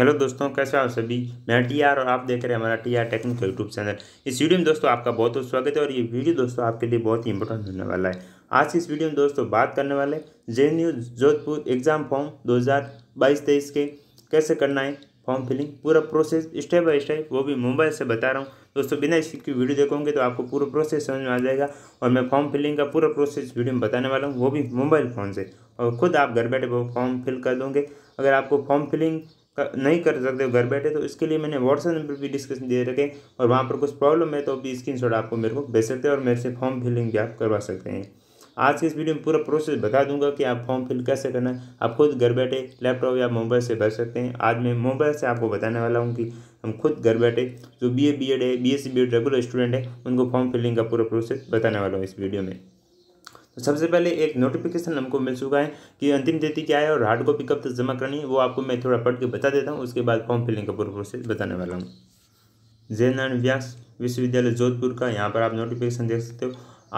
hello दोस्तों कैसे हो आप सभी मैं टी आर और आप देख रहे हैं हमारा T R technical YouTube channel इस वीडियो में दोस्तों आपका बहुत बहुत स्वागत है और ये वीडियो दोस्तों आपके लिए बहुत ही इंपॉर्टेंट होने वाला है आज इस वीडियो में दोस्तों बात करने वाले J N U Jodhpur exam form दो हज़ार बाईस तेईस के कैसे करना है फॉर्म फिलिंग पूरा प्रोसेस स्टेप बाय स्टेप वो भी मोबाइल से बता रहा हूँ दोस्तों बिना इसकी की वीडियो देखोगे तो आपको पूरा प्रोसेस समझ में आ जाएगा और मैं फॉर्म फिलिंग का पूरा प्रोसेस वीडियो में बताने वाला हूँ वो भी मोबाइल फ़ोन से और ख़ुद आप घर बैठे फॉर्म फिल कर दोगे अगर आपको फॉर्म फिलिंग नहीं कर सकते हो घर बैठे तो इसके लिए मैंने व्हाट्सएप नंबर भी डिस्कशन दे रखे और वहाँ पर कुछ प्रॉब्लम है तो भी स्क्रीन आपको मेरे को भेज सकते हैं और मेरे से फॉर्म फिलिंग भी आप करवा सकते हैं आज के इस वीडियो में पूरा प्रोसेस बता दूंगा कि आप फॉर्म फिल कैसे करना है आप खुद घर बैठे लैपटॉप या मोबाइल से भर सकते हैं आज मैं मोबाइल से आपको बताने वाला हूँ कि हम खुद घर बैठे जो बी ए बी एड है B S C B Ed regular student है उनको फॉर्म फिलिंग का पूरा प्रोसेस बताने वाला हूँ इस वीडियो में तो सबसे पहले एक नोटिफिकेशन हमको मिल चुका है कि अंतिम तिथि क्या है और हार्ड कॉपी कब तक जमा करनी है वो आपको मैं थोड़ा पढ़ के बता देता हूँ उसके बाद फॉर्म फिलिंग का पूरा प्रोसेस बताने वाला हूँ जय नारायण व्यास विश्वविद्यालय जोधपुर का यहाँ पर आप नोटिफिकेशन देख सकते हो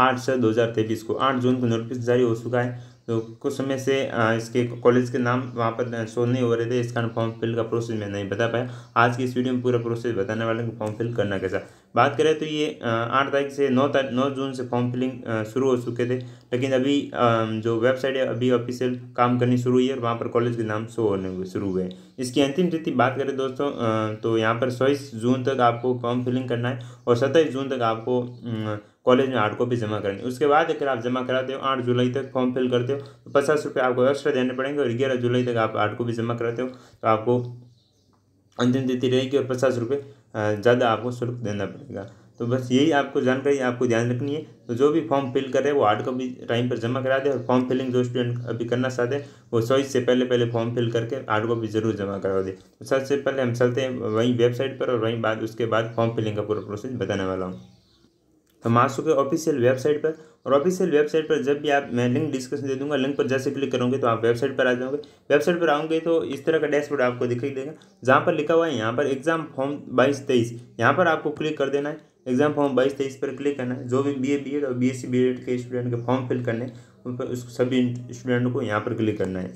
आठ छः दो हज़ार तेईस को आठ जून को नोटिफिकेशन जारी हो चुका है तो कुछ समय से इसके कॉलेज के नाम वहाँ पर शो नहीं हो रहे थे इस कारण फॉर्म फिल का प्रोसेस मैं नहीं बता पाया आज की इस वीडियो में पूरा प्रोसेस बताने वाले हैं फॉर्म फिल करना कैसा बात करें तो ये आठ तारीख से नौ तारीख नौ जून से फॉर्म फिलिंग शुरू हो चुके थे लेकिन अभी जो वेबसाइट है अभी ऑफिशियल काम करनी शुरू हुई है और वहाँ पर कॉलेज के नाम शो होने हुए शुरू हुए इसकी अंतिम तिथि बात करें दोस्तों तो यहाँ पर सोईस जून तक आपको फॉर्म फिलिंग करना है और सत्ताईस जून तक आपको कॉलेज में आठ कॉपी जमा करनी उसके बाद अगर आप जमा कराते हो आठ जुलाई तक फॉर्म फिल करते हो तो पचास रुपये आपको एक्स्ट्रा देने पड़ेंगे और ग्यारह जुलाई तक आप आठ कॉपी जमा कराते हो तो आपको अंतिम तिथि रहेगी और पचास रुपये ज़्यादा आपको शुल्क देना पड़ेगा तो बस यही आपको जानकारी आपको ध्यान रखनी है तो जो भी फॉर्म फिल करे वो आठ कॉपी टाइम पर जमा करा दे और फॉर्म फिलिंग जो स्टूडेंट अभी करना चाहते हैं वो चॉइस से पहले पहले फॉर्म फिल करके आठ कॉपी जरूर जमा करा दे तो सबसे पहले हम चलते हैं वहीं वेबसाइट पर और वहीं बाद उसके बाद फॉर्म फिलिंग का पूरा प्रोसेस बताने वाला हूँ मास्को के ऑफिशियल वेबसाइट पर और ऑफिशियल वेबसाइट पर जब भी आप मैं लिंक डिस्क्रिप्शन दे दूंगा लिंक पर जैसे क्लिक करोगे तो आप वेबसाइट पर आ जाओगे वेबसाइट पर आओगे तो इस तरह का डैशबोर्ड आपको दिखाई देगा जहाँ पर लिखा हुआ है यहाँ पर एग्जाम फॉर्म बाईस तेईस यहाँ पर आपको क्लिक कर देना है एग्जाम फॉर्म बाईस तेईस पर क्लिक करना है जो भी बी ए बी एड और B S C B Ed के स्टूडेंट के फॉर्म फिल करने उन पर सभी स्टूडेंट को यहाँ पर क्लिक करना है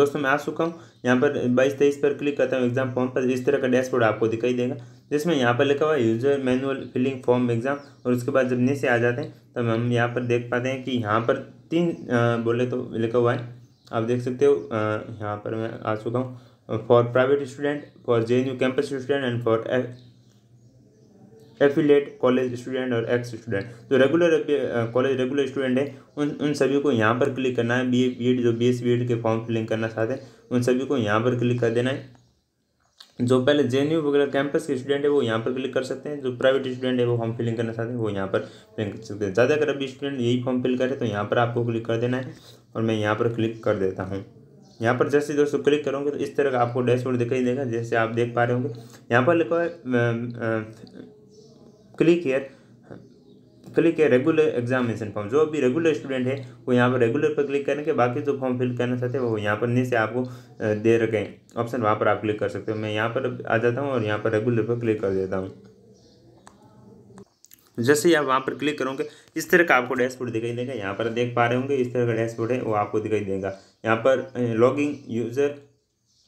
दोस्तों मैं आ चुका हूँ यहाँ पर बाईस तेईस पर क्लिक करता हूँ एग्जाम फॉर्म पर इस तरह का डैशबोर्ड आपको दिखाई देगा जिसमें यहाँ पर लिखा हुआ है user manual filling form exam और उसके बाद जब नीचे आ जाते हैं तब हम यहाँ पर देख पाते हैं कि यहाँ पर तीन बोले तो लिखा हुआ है आप देख सकते हो यहाँ पर मैं आ चुका हूँ for private student for J N U campus student and for affiliate college student और एक्स स्टूडेंट जो रेगुलर कॉलेज रेगुलर स्टूडेंट है उन उन सभी को यहाँ पर क्लिक करना है बी बी एड जो बी एस बी एड के फॉर्म फिलिंग करना चाहते हैं उन सभी को यहाँ पर क्लिक कर देना है जो पहले जे वगैरह कैंपस के स्टूडेंट है वो यहाँ पर क्लिक कर सकते हैं जो प्राइवेट स्टूडेंट है वो फॉर्म फिलिंग करना चाहते हैं वो यहाँ पर फिलिंग कर सकते हैं ज़्यादा अगर अभी स्टूडेंट यही फॉर्म फिल करें तो यहाँ पर आपको क्लिक कर देना है और मैं यहाँ पर क्लिक कर देता हूँ यहाँ पर जैसे दोस्तों क्लिक करोगे तो इस तरह का आपको डैशबोर्ड दिखाई देगा जैसे आप देख पा रहे होंगे यहाँ पर लिखा है क्लिक हेयर क्लिक है रेगुलर एग्जामिनेशन फॉर्म जो भी रेगुलर स्टूडेंट है वो यहाँ पर रेगुलर पर क्लिक करेंगे बाकी जो फॉर्म फिल करना चाहते हैं वो यहाँ पर नीचे आपको दे रखें ऑप्शन वहाँ पर आप क्लिक कर सकते हो मैं यहाँ पर आ जाता हूँ और यहाँ पर रेगुलर पर क्लिक कर देता हूँ जैसे ही आप वहाँ पर क्लिक करोगे इस तरह का आपको डैशबोर्ड दिखाई देगा यहाँ पर देख पा रहे होंगे इस तरह का डैशबोर्ड है वो आपको दिखाई देगा यहाँ पर login user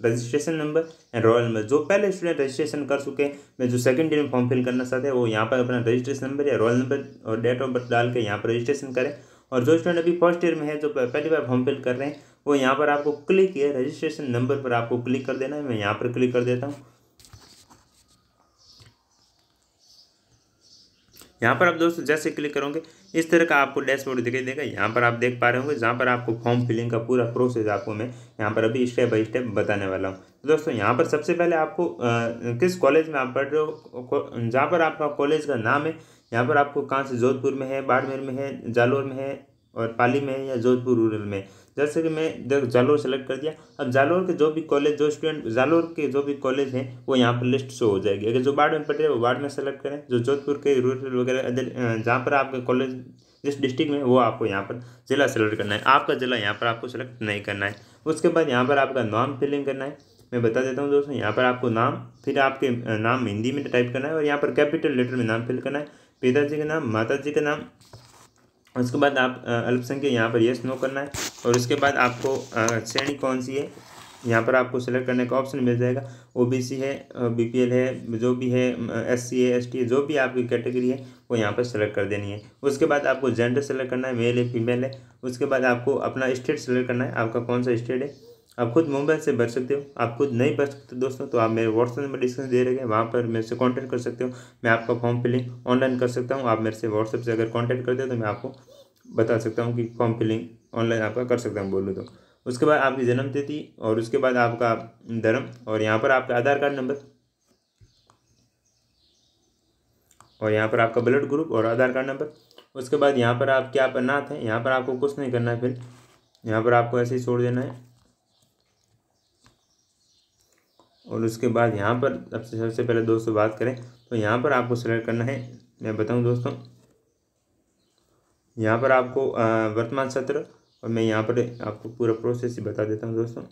registration number and roll number जो पहले स्टूडेंट रजिस्ट्रेशन कर चुके हैं जो सेकंड ईयर में फॉर्म फिल करना चाहते हैं वो यहाँ पर अपना रजिस्ट्रेशन नंबर या रोल नंबर और डेट ऑफ बर्थ डाल के यहाँ पर रजिस्ट्रेशन करें और जो स्टूडेंट अभी फर्स्ट ईयर में है जो पहली बार फॉर्म फिल कर रहे हैं वो यहाँ पर आपको क्लिक है रजिस्ट्रेशन नंबर पर आपको क्लिक कर देना है मैं यहाँ पर क्लिक कर देता हूँ यहाँ पर आप दोस्तों जैसे क्लिक करोगे इस तरह का आपको डैशबोर्ड दिखाई देगा यहाँ पर आप देख पा रहे होंगे जहाँ पर आपको फॉर्म फिलिंग का पूरा प्रोसेस आपको मैं यहाँ पर अभी स्टेप बाई स्टेप बताने वाला हूँ तो दोस्तों यहाँ पर सबसे पहले आपको आ, किस कॉलेज में आप पढ़ रहे हो जहाँ पर आपका कॉलेज का नाम है यहाँ पर आपको कहाँ से जोधपुर में है बाड़मेर में है जालोर में है और पाली में है या जोधपुर रूरल में है जैसे कि मैं जालोर सेलेक्ट कर दिया अब जालोर के जो भी कॉलेज जो स्टूडेंट जालोर के जो भी कॉलेज हैं वो यहाँ पर लिस्ट शो हो जाएगी अगर जो वार्ड में पढ़ रहे हैं वो वार्ड में सेलेक्ट करें जो जोधपुर के रूरल वगैरह जहाँ पर आपके कॉलेज जिस डिस्ट्रिक्ट में वो आपको यहाँ पर ज़िला सेलेक्ट करना है आपका ज़िला यहाँ पर आपको सेलेक्ट नहीं करना है उसके बाद यहाँ पर आपका नाम फिलिंग करना है मैं बता देता हूँ दोस्तों यहाँ पर आपको नाम फिर आपके नाम हिंदी में टाइप करना है और यहाँ पर कैपिटल लेटर में नाम फिल करना है पिताजी का नाम माता जी का नाम उसके बाद आप अल्पसंख्यक यहाँ पर यस नो करना है और उसके बाद आपको श्रेणी कौन सी है यहाँ पर आपको सेलेक्ट करने का ऑप्शन मिल जाएगा ओबीसी है बीपीएल है जो भी है एससी है एसटी है जो भी आपकी कैटेगरी है वो यहाँ पर सेलेक्ट कर देनी है उसके बाद आपको जेंडर सेलेक्ट करना है मेल है फीमेल है उसके बाद आपको अपना स्टेट सेलेक्ट करना है आपका कौन सा स्टेट है आप खुद मोबाइल से भर सकते हो आप खुद नहीं भर सकते दोस्तों तो आप मेरे व्हाट्सएप नंबर डिस्क्रिप्शन दे रहे हैं वहाँ पर मेरे से कॉन्टैक्ट कर सकते हो मैं आपका फॉर्म फिलिंग ऑनलाइन कर सकता हूँ आप मेरे से व्हाट्सएप से अगर कॉन्टैक्ट करते हो तो मैं आपको बता सकता हूँ कि फॉर्म फिलिंग ऑनलाइन आपका कर सकता हूँ बोलूँ तो उसके बाद आपकी जन्म तिथि और उसके बाद आपका धर्म और यहाँ पर आपका आधार कार्ड नंबर और यहाँ पर आपका ब्लड ग्रुप और आधार कार्ड नंबर उसके बाद यहाँ पर आप क्या आप अनाथ हैं यहाँ पर आपको कुछ नहीं करना है फिर यहाँ पर आपको ऐसे ही छोड़ देना है और उसके बाद यहाँ पर सबसे सबसे पहले दोस्तों बात करें तो यहाँ पर आपको सेलेक्ट करना है मैं बताऊँ दोस्तों यहाँ पर आपको वर्तमान सत्र और मैं यहाँ पर आपको पूरा प्रोसेस ही बता देता हूँ दोस्तों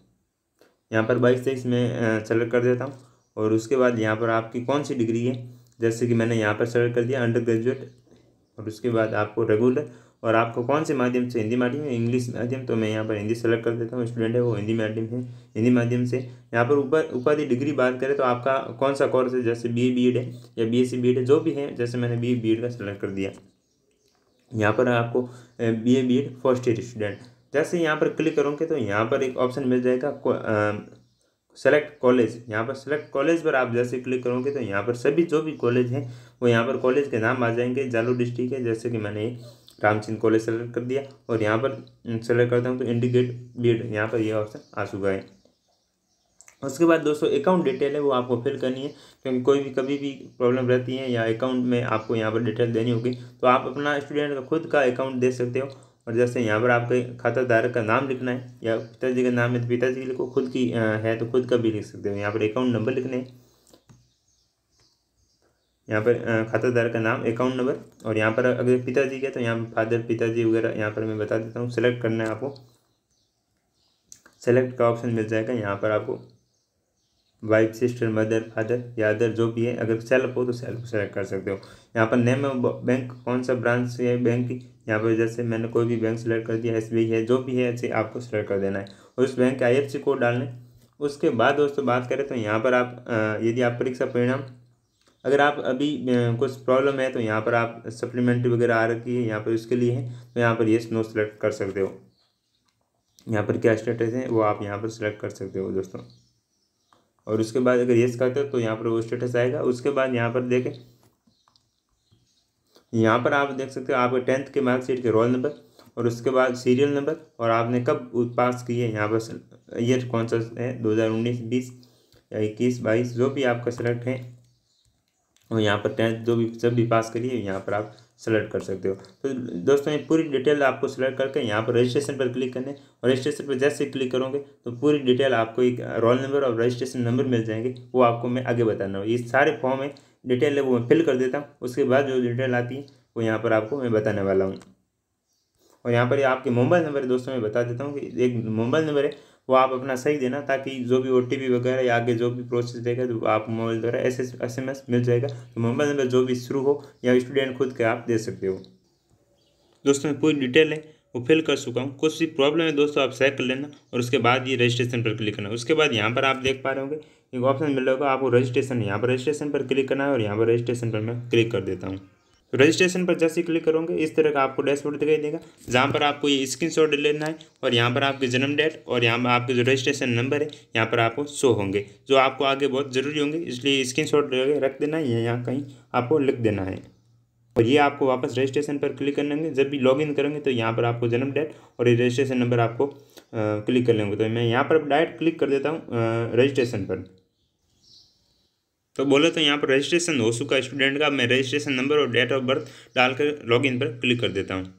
यहाँ पर बाईस तेईस में सेलेक्ट कर देता हूँ और उसके बाद यहाँ पर आपकी कौन सी डिग्री है जैसे कि मैंने यहाँ पर सेलेक्ट कर दिया अंडर ग्रेजुएट और उसके बाद आपको रेगुलर और आपको कौन से माध्यम से हिंदी माध्यम या इंग्लिश माध्यम तो मैं यहाँ पर हिंदी सेलेक्ट कर देता हूँ स्टूडेंट है वो हिंदी माध्यम है हिंदी माध्यम से यहाँ पर ऊपर उपाधि डिग्री बात करें तो आपका कौन सा कोर्स है जैसे बी बी है या बी एस है जो भी है जैसे मैंने बी बी का सेलेक्ट कर दिया यहाँ पर आपको B A B first year student जैसे यहाँ पर क्लिक करोगे तो यहाँ पर एक ऑप्शन मिल जाएगा सेलेक्ट कॉलेज यहाँ पर सेलेक्ट कॉलेज पर आप जैसे क्लिक करोगे तो यहाँ पर सभी जो भी कॉलेज हैं वो यहाँ पर कॉलेज के नाम आ जाएंगे जालू डिस्ट्रिक्ट है जैसे कि मैंने राम कॉलेज सेलेक्ट कर दिया और यहाँ पर सेलेक्ट करता हूँ तो इंडिकेट बी एड यहाँ पर यह ऑप्शन आ चुका है उसके बाद दोस्तों अकाउंट डिटेल है वो आपको फिल करनी है क्योंकि कोई भी कभी भी प्रॉब्लम रहती है या अकाउंट में आपको यहाँ पर डिटेल देनी होगी तो आप अपना स्टूडेंट का खुद का अकाउंट दे सकते हो और जैसे यहाँ पर आपके खाता धारक का नाम लिखना है या पिताजी का नाम है तो पिताजी को खुद की है तो खुद का भी लिख सकते हो यहाँ पर अकाउंट नंबर लिखना है यहाँ पर खातादार का नाम अकाउंट नंबर और यहाँ पर अगर पिताजी का तो यहाँ पर फादर पिताजी वगैरह यहाँ पर मैं बता देता हूँ सेलेक्ट करना है आपको सेलेक्ट का ऑप्शन मिल जाएगा यहाँ पर आपको वाइफ सिस्टर मदर फादर या अदर जो भी है अगर सेल्फ हो तो सेल्फ सेलेक्ट कर सकते हो यहाँ पर नेम ऑफ बैंक कौन सा ब्रांच है बैंक की यहाँ पर जैसे मैंने कोई भी बैंक सेलेक्ट कर दिया एस है जो भी है ऐसे आपको सेलेक्ट कर देना है और उस बैंक का आई कोड डालने उसके बाद दोस्तों बात करें तो यहाँ पर आप यदि आप परीक्षा परिणाम अगर आप अभी कुछ प्रॉब्लम है तो यहाँ पर आप सप्लीमेंट्री वगैरह आ रखी है यहाँ पर उसके लिए है तो यहाँ पर ये स्नो सेलेक्ट कर सकते हो यहाँ पर क्या स्टेटस है वो आप यहाँ पर सिलेक्ट कर सकते हो दोस्तों और उसके बाद अगर येस करते हो तो यहाँ पर वो स्टेटस आएगा उसके बाद यहाँ पर देखें यहाँ पर आप देख सकते हो आपके टेंथ के मार्कशीट के रोल नंबर और उसके बाद सीरियल नंबर और आपने कब पास की है यहाँ पर ईयर कौन सा है दो हज़ार उन्नीस बीस या इक्कीस बाईस जो भी आपका सिलेक्ट है और यहाँ पर टेंथ जो भी सब भी पास करिए यहाँ पर आप सेलेक्ट कर सकते हो तो दोस्तों ये पूरी डिटेल आपको सेलेक्ट करके यहाँ पर रजिस्ट्रेशन पर क्लिक करने और रजिस्ट्रेशन पर जैसे क्लिक करोगे तो पूरी डिटेल आपको एक रोल नंबर और रजिस्ट्रेशन नंबर मिल जाएंगे वो आपको मैं आगे बताना ये सारे फॉर्म है डिटेल है वो मैं फिल कर देता हूँ उसके बाद जो डिटेल आती है वो यहाँ पर आपको मैं बताने वाला हूँ और यहाँ पर आपके मोबाइल नंबर है दोस्तों मैं बता देता हूँ कि एक मोबाइल नंबर है वो आप अपना सही देना ताकि जो भी ओ वगैरह या आगे जो भी प्रोसेस देगा तो आप मोबाइल द्वारा एस एस मिल जाएगा तो मोबाइल नंबर जो भी शुरू हो या स्टूडेंट खुद के आप दे सकते हो दोस्तों पूरी डिटेल है वो फिल कर चुका हूँ कुछ भी प्रॉब्लम है दोस्तों आप चेक कर लेना और उसके बाद ये रजिस्ट्रेशन पर क्लिक करना उसके बाद यहाँ पर आप देख पा रहे होंगे एक ऑप्शन मिल होगा आपको रजिस्ट्रेशन यहाँ पर रजिस्ट्रेशन पर क्लिक करना है और यहाँ पर रजिस्ट्रेशन पर मैं क्लिक कर देता हूँ रजिस्ट्रेशन तो पर जैसे क्लिक करोगे इस तरह का आपको डैशबोर्ड दिखाई देगा जहाँ पर आपको ये स्क्रीन शॉट लेना है और यहाँ पर आपकी जन्म डेट और यहाँ पर आपके जो रजिस्ट्रेशन नंबर है यहाँ पर आपको शो होंगे जो आपको आगे बहुत ज़रूरी होंगे इसलिए स्क्रीन शॉट रख देना है या यहाँ कहीं आपको लिख देना है और ये आपको वापस रजिस्ट्रेशन पर क्लिक कर लेंगे जब भी लॉगिन करेंगे तो यहाँ पर आपको जन्म डेट और ये रजिस्ट्रेशन नंबर आपको क्लिक कर लेंगे तो मैं यहाँ पर डायरेक्ट क्लिक कर देता हूँ रजिस्ट्रेशन पर तो बोले तो यहाँ पर रजिस्ट्रेशन हो चुका स्टूडेंट का मैं रजिस्ट्रेशन नंबर और डेट ऑफ बर्थ डालकर लॉगिन पर क्लिक कर देता हूँ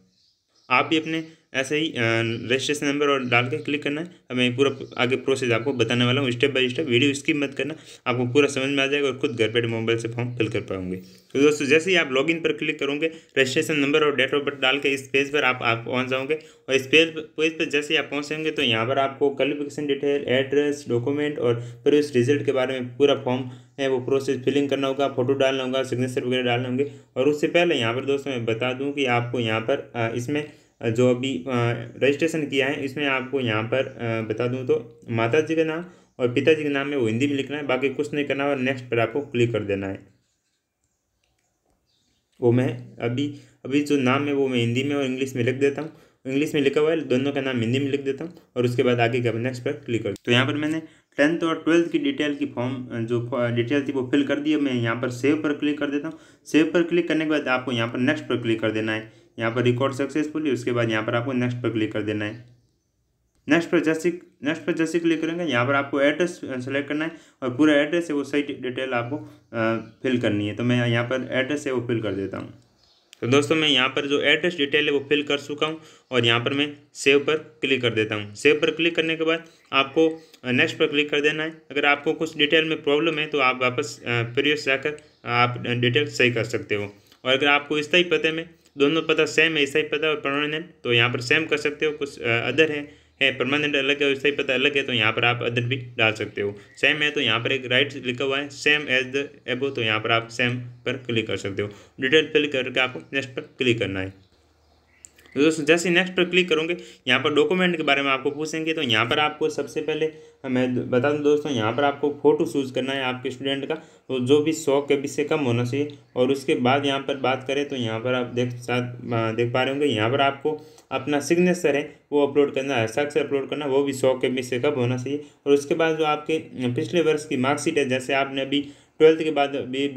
आप भी अपने ऐसे ही रजिस्ट्रेशन नंबर और डाल के क्लिक करना है अब मैं पूरा आगे प्रोसेस आपको बताने वाला हूँ step by step video skip मत करना आपको पूरा समझ में आ जाएगा और खुद घर बैठे मोबाइल से फॉर्म फिल कर पाओगे तो दोस्तों जैसे ही आप लॉगिन पर क्लिक करोगे रजिस्ट्रेशन नंबर और डेट ऑफ बर्थ डाल के इस पेज पर आप आप पहुँच जाओगे और इस पेज पेज पर जैसे ही आप पहुँचेंगे तो यहाँ पर आपको क्वालिफिकेशन डिटेल एड्रेस डॉक्यूमेंट और फिर उस रिजल्ट के बारे में पूरा फॉर्म है वो प्रोसेस फिलिंग करना होगा फोटो डालना होगा सिग्नेचर वगैरह डालना होंगे और उससे पहले यहाँ पर दोस्तों मैं बता दूँ कि आपको यहाँ पर इसमें जो अभी रजिस्ट्रेशन किया है इसमें आपको यहाँ पर बता दूँ तो माता जी का नाम और पिताजी के नाम में वो हिंदी में लिखना है बाकी कुछ नहीं करना और नेक्स्ट पर आपको क्लिक कर देना है वो मैं अभी अभी जो नाम है वो मैं हिंदी में और इंग्लिश में लिख देता हूँ इंग्लिश में लिखा हुआ है दोनों का नाम हिंदी में लिख देता हूँ और उसके बाद आगे क्या नेक्स्ट पर क्लिक कर तो यहाँ पर मैंने टेंथ और ट्वेल्थ की डिटेल की फॉर्म जो डिटेल थी वो फिल कर दी है मैं यहाँ पर सेव पर क्लिक कर देता हूँ सेव पर क्लिक करने के बाद आपको यहाँ पर नेक्स्ट पर क्लिक कर देना है यहाँ पर रिकॉर्ड सक्सेसफुली उसके बाद यहाँ पर आपको नेक्स्ट पर क्लिक कर देना है नेक्स्ट पर जैसे नेक्स्ट पर जैसे क्लिक करेंगे यहाँ पर आपको एड्रेस सेलेक्ट uh, करना है और पूरा एड्रेस है वो सही डिटेल आपको फिल uh, करनी है तो मैं यहाँ पर एड्रेस है वो फिल कर देता हूँ तो दोस्तों मैं यहाँ पर जो एड्रेस डिटेल है वो फिल कर चुका हूँ और यहाँ पर मैं सेव पर क्लिक कर देता हूँ सेव पर क्लिक करने के बाद आपको नेक्स्ट uh, पर क्लिक कर देना है अगर आपको कुछ डिटेल में प्रॉब्लम है तो आप वापस प्रीवियस जाकर आप डिटेल सही कर सकते हो और अगर आपको इस तरह पते में दोनों पता सेम है ईसाई पता और परमानेंट तो यहाँ पर सेम कर सकते हो कुछ अदर है है परमानेंट अलग है और ईसाई पता अलग है तो यहाँ पर आप अदर भी डाल सकते हो सेम है तो यहाँ पर एक राइट लिखा हुआ है सेम एज द एबो तो यहाँ पर आप सेम पर क्लिक कर सकते हो डिटेल फिल करके आपको नेक्स्ट पर क्लिक करना है तो दोस्तों जैसे नेक्स्ट पर क्लिक करोगे यहाँ पर डॉक्यूमेंट के बारे में आपको पूछेंगे तो यहाँ पर आपको सबसे पहले हाँ, मैं बता दूँ दोस्तों यहाँ पर आपको फोटो चूज़ करना है आपके स्टूडेंट का तो जो भी सौ के बीच से कम होना चाहिए और उसके बाद यहाँ पर बात करें तो यहाँ पर आप देख साथ हाँ, देख पा रहे होंगे यहाँ पर आपको अपना सिग्नेचर है वो अपलोड करना है साक्ष अपलोड करना वो भी सौ के बीच से कम होना चाहिए और उसके बाद जो आपके हाँ, पिछले वर्ष की मार्कशीट है जैसे आपने अभी ट्वेल्थ के बाद बी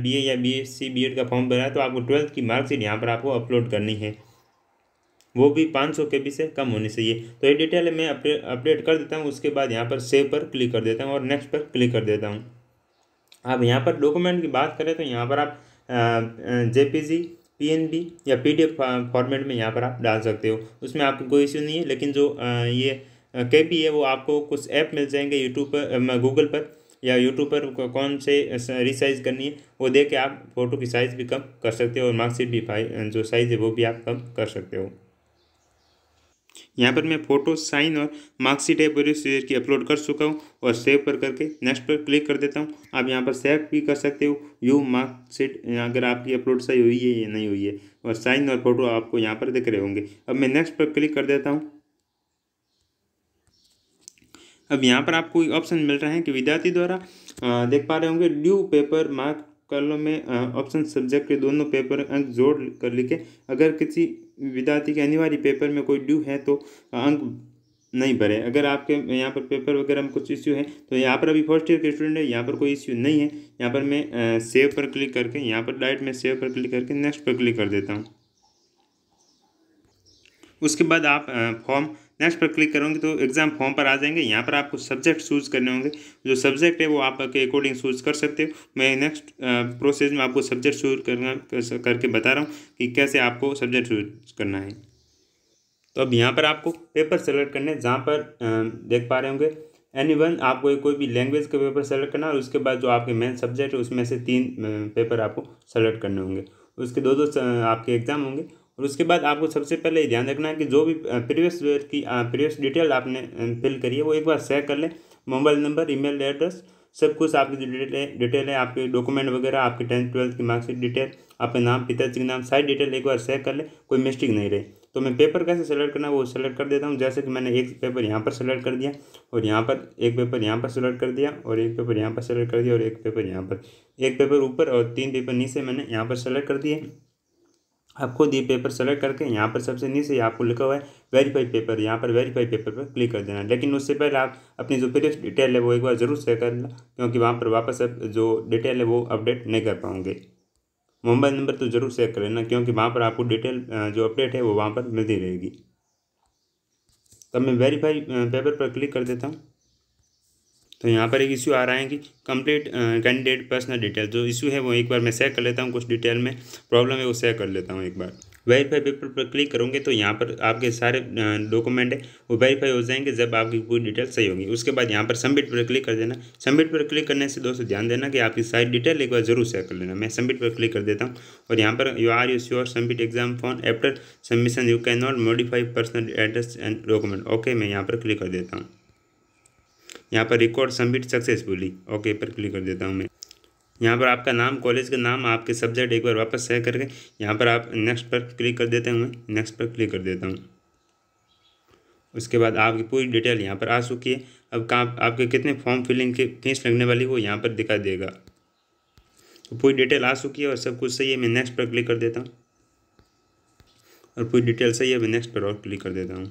बी ए या B S C B Ed का फॉर्म भरा है तो आपको ट्वेल्थ की मार्कशीट यहाँ पर आपको अपलोड करनी है वो भी पाँच सौ के बी से कम होनी चाहिए तो ये डिटेल मैं अपडेट कर देता हूँ उसके बाद यहाँ पर सेव पर क्लिक कर देता हूँ और नेक्स्ट पर क्लिक कर देता हूँ अब यहाँ पर डॉक्यूमेंट की बात करें तो यहाँ पर आप जे पी या पी फॉर्मेट में यहाँ पर आप डाल सकते हो उसमें आपको कोई इश्यू नहीं है लेकिन जो ये के पी है वो आपको कुछ ऐप मिल जाएंगे यूट्यूब पर गूगल पर या यूट्यूब पर कौन से रिसाइज करनी है वो देख के आप फोटो की साइज़ भी कम कर सकते हो और मार्कशीट भी फाइल जो साइज़ है वो भी आप कम कर सकते हो यहाँ पर मैं फोटो साइन और मार्कशीट है पूरी सीरीज की अपलोड कर चुका हूँ और सेव पर करके नेक्स्ट पर क्लिक कर देता हूँ आप यहाँ पर सेव भी कर सकते हो यू मार्कशीट अगर आपकी अपलोड सही हुई है या नहीं हुई है और साइन और फोटो आपको यहाँ पर दिख रहे होंगे अब मैं नेक्स्ट पर क्लिक कर देता हूँ अब यहाँ पर आपको ऑप्शन मिल रहा है कि विद्यार्थी द्वारा देख पा रहे होंगे ड्यू पेपर मार्क कॉलम में ऑप्शन सब्जेक्ट के दोनों पेपर अंक जोड़ कर लिखे अगर किसी विद्यार्थी के अनिवार्य पेपर में कोई ड्यू है तो अंक नहीं भरे अगर आपके यहाँ पर पेपर वगैरह में कुछ इश्यू है तो यहाँ पर अभी फर्स्ट ईयर के स्टूडेंट है यहाँ पर कोई इश्यू नहीं है यहाँ पर मैं सेव पर क्लिक करके यहाँ पर डायरेक्ट मैं सेव पर क्लिक करके नेक्स्ट पर क्लिक कर देता हूँ उसके बाद आप फॉर्म नेक्स्ट पर क्लिक करोगे तो एग्जाम फॉर्म पर आ जाएंगे यहाँ पर आपको सब्जेक्ट चूज करने होंगे जो सब्जेक्ट है वो आप अकॉर्डिंग चूज कर सकते हो मैं नेक्स्ट प्रोसेस में आपको सब्जेक्ट चूज करना करके बता रहा हूँ कि कैसे आपको सब्जेक्ट चूज करना है तो अब यहाँ पर आपको पेपर सेलेक्ट करने जहाँ पर देख पा रहे होंगे एनी वन आपको कोई भी लैंग्वेज का पेपर सेलेक्ट करना और उसके बाद जो आपके मेन सब्जेक्ट है उसमें से तीन पेपर आपको सेलेक्ट करने होंगे उसके दो दो आपके एग्ज़ाम होंगे और उसके बाद आपको सबसे पहले ध्यान रखना है कि जो भी प्रीवियस की प्रीवियस डिटेल आपने फिल करी है वो एक बार चेक कर लें मोबाइल नंबर ईमेल एड्रेस सब कुछ आपकी जो डिटेल है डिटेल है आपके डॉक्यूमेंट वगैरह आपके टेंथ ट्वेल्थ की मार्कशीट डिटेल आपके नाम पिताजी के नाम सारी डिटेल एक बार चेक कर ले कोई मिस्टेक नहीं रहे तो मैं पेपर कैसे सेलेक्ट करना वो सेलेक्ट कर देता हूँ जैसे कि मैंने एक पेपर यहाँ पर सेलेक्ट कर दिया और यहाँ पर एक पेपर यहाँ पर सेलेक्ट कर दिया और एक पेपर यहाँ पर सेलेक्ट कर दिया और एक पेपर यहाँ पर एक पेपर ऊपर और तीन पेपर नीचे मैंने यहाँ पर सेलेक्ट कर दिए आप खुद ये पेपर सेलेक्ट करके यहाँ पर सबसे नीचे आपको लिखा हुआ है वेरीफाई पेपर यहाँ पर वेरीफाई पेपर पर क्लिक कर देना लेकिन उससे पहले आप अपनी जो प्रीवियस डिटेल है वो एक बार ज़रूर चेक कर लेना क्योंकि वहाँ पर वापस जो डिटेल है वो अपडेट नहीं कर पाओगे मोबाइल नंबर तो ज़रूर चेक कर लेना क्योंकि वहाँ पर आपको डिटेल जो अपडेट है वो वहाँ पर मिलती रहेगी तब तो मैं वेरीफाई पेपर पर क्लिक कर देता हूँ तो यहाँ पर एक इश्यू आ रहा है कि कंप्लीट कैंडिडेट पर्सनल डिटेल जो इशू है वो एक बार मैं सेक कर लेता हूँ कुछ डिटेल में प्रॉब्लम है वो सेक कर लेता हूँ एक बार वेरीफाई पेपर पर क्लिक करूँगे तो यहाँ पर आपके सारे डॉक्यूमेंट है वो वेरीफाई हो जाएंगे जब आपकी पूरी डिटेल सही होगी उसके बाद यहाँ पर सबमिट पर क्लिक कर देना सबमिट पर क्लिक करने से दोस्तों ध्यान देना कि आपकी सारी डिटेल एक बार जरूर शेयर कर लेना मैं सबमिट पर क्लिक कर देता हूँ और यहाँ पर you are you sure submit exam for after submission you can not modify personal address and document okay मैं यहाँ पर क्लिक कर देता हूँ यहाँ पर रिकॉर्ड सबमिट सक्सेसफुली ओके पर क्लिक कर देता हूँ मैं यहाँ पर आपका नाम कॉलेज का नाम आपके सब्जेक्ट एक बार वापस सह करके यहाँ पर आप नेक्स्ट पर क्लिक कर देते हैं मैं नेक्स्ट पर क्लिक कर देता हूँ उसके बाद आपकी पूरी डिटेल यहाँ पर आ चुकी है अब कहाँ आपके कितने फॉर्म फिलिंग के फीस लगने वाली वो यहाँ पर दिखा देगा तो पूरी डिटेल आ चुकी है और सब कुछ सही है मैं नेक्स्ट पर क्लिक कर देता हूँ और पूरी डिटेल सही है मैं नेक्स्ट पर और क्लिक कर देता हूँ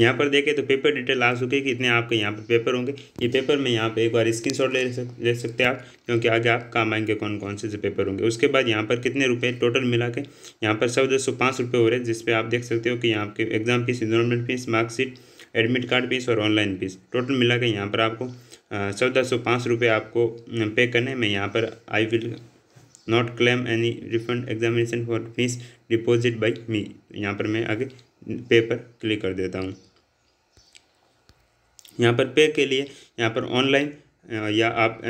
यहाँ पर देखें तो पेपर डिटेल आ चुकी है कि इतने आपके यहाँ पर पेपर होंगे ये पेपर में यहाँ पर एक बार स्क्रीन शॉट ले सक ले सकते हैं आप क्योंकि आगे आप काम आएंगे कौन कौन से पेपर होंगे उसके बाद यहाँ पर कितने रुपये टोटल मिला के यहाँ पर सब दस सौ पाँच रुपये हो रहे हैं जिसपे आप देख सकते हो कि यहाँ आपके exam fees enrolment fees marksheet admit card fees और ऑनलाइन फीस टोटल मिला के यहाँ पर आपको चौदह सौ पाँच रुपये आपको पे करने में यहाँ पर I will not claim any refund examination for fees deposit by me यहाँ पर मैं आगे पेपर क्लिक कर देता हूँ यहाँ पर पे के लिए यहाँ पर ऑनलाइन या आप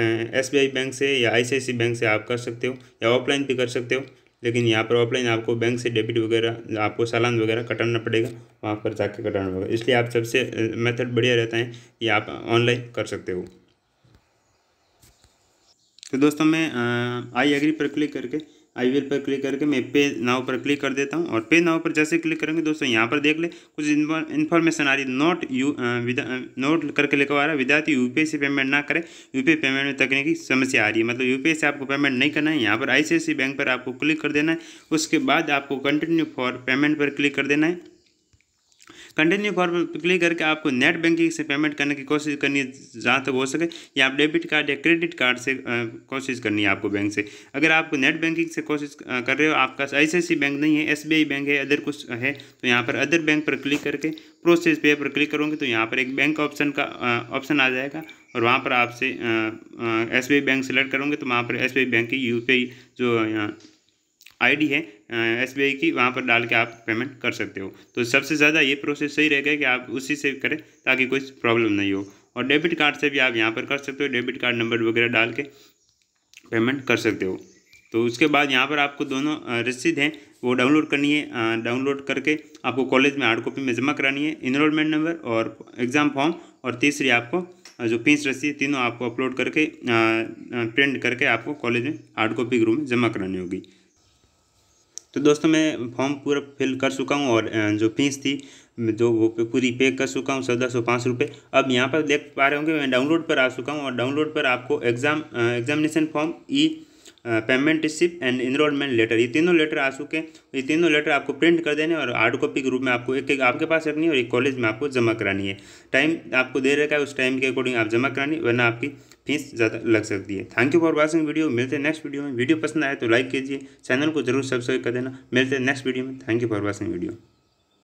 एस बैंक से या आई बैंक से आप कर सकते हो या ऑफलाइन भी कर सकते हो लेकिन यहाँ पर ऑफलाइन आपको बैंक से डेबिट वगैरह आपको सालान वगैरह कटाना पड़ेगा वहाँ पर जाके कटाना पड़ेगा इसलिए आप सबसे मेथड बढ़िया रहता है कि आप ऑनलाइन कर सकते हो तो दोस्तों मैं आई एग्री पर क्लिक करके आई विल पर क्लिक करके मैं पे नाव पर क्लिक कर देता हूँ और पे नाव पर जैसे क्लिक करेंगे दोस्तों यहाँ पर देख ले कुछ इन्फॉर्मेशन आ रही नोट यू नोट करके लेकर आ रहा है विद्यार्थी यूपीआई से पेमेंट ना करें यूपीआई पेमेंट में तकनीकी समस्या आ रही है मतलब यूपीआई से आपको पेमेंट नहीं करना है यहाँ पर आई बैंक पर आपको क्लिक कर देना है उसके बाद आपको कंटिन्यू फॉर पेमेंट पर क्लिक कर देना है कंटिन्यू फॉर्म पर क्लिक करके आपको नेट बैंकिंग से पेमेंट करने की कोशिश करनी है जहाँ तक हो सके या आप डेबिट कार्ड या क्रेडिट कार्ड से कोशिश करनी है आपको बैंक से अगर आपको नेट बैंकिंग से कोशिश कर रहे हो आपका आई बैंक नहीं है एस बैंक है अदर कुछ है तो यहाँ पर अदर बैंक पर क्लिक करके प्रोसेस पे पर क्लिक करोगे तो यहाँ पर एक बैंक ऑप्शन का ऑप्शन आ जाएगा और वहाँ पर आपसे एस बैंक सेलेक्ट करोगे तो वहाँ पर एस बैंक की यू जो आईडी है एसबीआई की वहाँ पर डाल के आप पेमेंट कर सकते हो तो सबसे ज़्यादा ये प्रोसेस सही रहेगा कि आप उसी से करें ताकि कोई प्रॉब्लम नहीं हो और डेबिट कार्ड से भी आप यहाँ पर कर सकते हो डेबिट कार्ड नंबर वगैरह डाल के पेमेंट कर सकते हो तो उसके बाद यहाँ पर आपको दोनों रसीद हैं वो डाउनलोड करनी है डाउनलोड करके आपको कॉलेज में हार्ड कॉपी में जमा करानी है इनरोलमेंट नंबर और एग्ज़ाम फॉर्म और तीसरी आपको जो पीस रसीद तीनों आपको अपलोड करके प्रिंट करके आपको कॉलेज में हार्ड कॉपी के रूम में जमा करानी होगी तो दोस्तों मैं फॉर्म पूरा फिल कर चुका हूँ और जो फीस थी जो वो पे पूरी पे कर चुका हूँ चौदह सौ पाँच रुपये अब यहाँ पर देख पा रहे होंगे मैं डाउनलोड पर आ चुका हूँ और डाउनलोड पर आपको exam examination form e payment receipt and enrolment letter ये तीनों लेटर आ चुके हैं ये तीनों लेटर आपको प्रिंट कर देने और हार्ड कॉपी के रूप में आपको एक एक आपके पास रखनी है और एक कॉलेज में आपको जमा करानी है टाइम आपको दे रखा है उस टाइम के अकॉर्डिंग आप जमा करानी वरना आपकी फीस ज़्यादा लग सकती है thank you for watching video मिलते हैं नेक्स्ट वीडियो में वीडियो पसंद आए तो लाइक कीजिए चैनल को जरूर सब्सक्राइब कर देना मिलते हैं नेक्स्ट वीडियो में thank you for watching video